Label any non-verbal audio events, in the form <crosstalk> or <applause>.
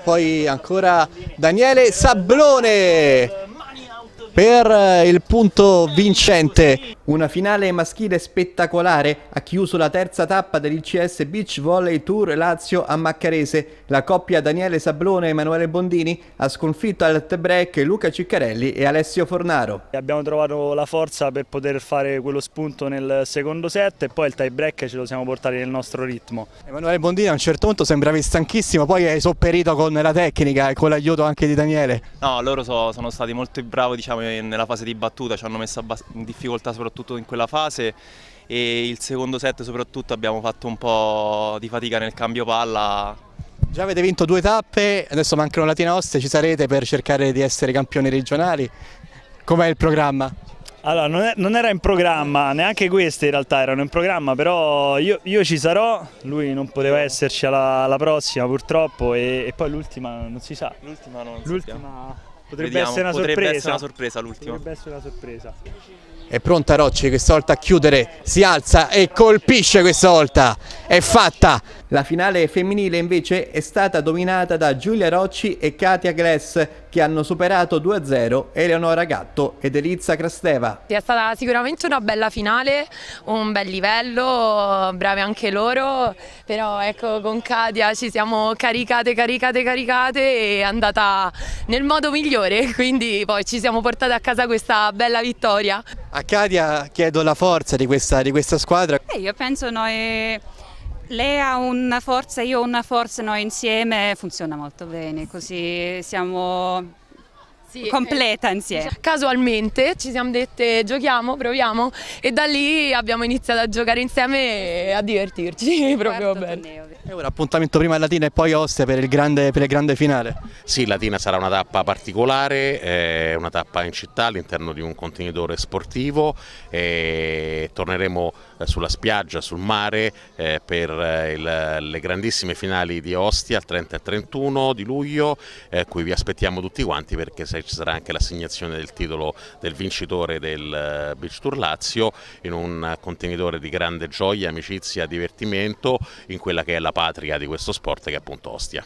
Poi ancora Daniele Sablone per il punto vincente. Una finale maschile spettacolare ha chiuso la terza tappa dell'ICS Beach Volley Tour Lazio a Maccarese. La coppia Daniele Sablone e Emanuele Bondini ha sconfitto al break Luca Ciccarelli e Alessio Fornaro. Abbiamo trovato la forza per poter fare quello spunto nel secondo set e poi il tie break ce lo siamo portati nel nostro ritmo. Emanuele Bondini a un certo punto sembravi stanchissimo, poi hai sopperito con la tecnica e con l'aiuto anche di Daniele. No, loro so, sono stati molto bravi diciamo, nella fase di battuta, ci hanno messo in difficoltà soprattutto soprattutto in quella fase e il secondo set soprattutto abbiamo fatto un po' di fatica nel cambio palla. Già avete vinto due tappe, adesso mancano Latina Oste, ci sarete per cercare di essere campioni regionali. Com'è il programma? Allora, non, è, non, era in programma, neanche queste in realtà erano in programma, però io, io ci sarò, lui non poteva esserci alla, alla prossima purtroppo e, e poi l'ultima non si sa. L'ultima non L'ultima Potrebbe, Vediamo, essere, una potrebbe essere una sorpresa. l'ultimo. Potrebbe essere una sorpresa. È pronta Rocci questa volta a chiudere, si alza e colpisce questa volta, è fatta! La finale femminile invece è stata dominata da Giulia Rocci e Katia Gress che hanno superato 2-0 Eleonora Gatto ed Elizza Crasteva. È stata sicuramente una bella finale, un bel livello, bravi anche loro, però ecco con Katia ci siamo caricate, caricate, caricate e è andata nel modo migliore, <laughs> quindi poi ci siamo portate a casa questa bella vittoria. A Katia chiedo la forza di questa, di questa squadra. Eh, io penso noi lei ha una forza, io ho una forza, noi insieme funziona molto bene, così siamo sì, completa eh, insieme. Casualmente ci siamo dette giochiamo, proviamo e da lì abbiamo iniziato a giocare insieme e a divertirci <laughs> proprio bene. E ora appuntamento prima a Latina e poi Ostia per il, grande, per il grande finale. Sì, Latina sarà una tappa particolare, eh, una tappa in città all'interno di un contenitore sportivo e torneremo eh, sulla spiaggia, sul mare eh, per eh, il, le grandissime finali di Ostia il 30 e 31 di luglio, eh, cui vi aspettiamo tutti quanti perché sei finale ci sarà anche l'assegnazione del titolo del vincitore del eh, Beach Tour Lazio in un contenitore di grande gioia, amicizia, divertimento in quella che è la patria di questo sport che è appunto Ostia.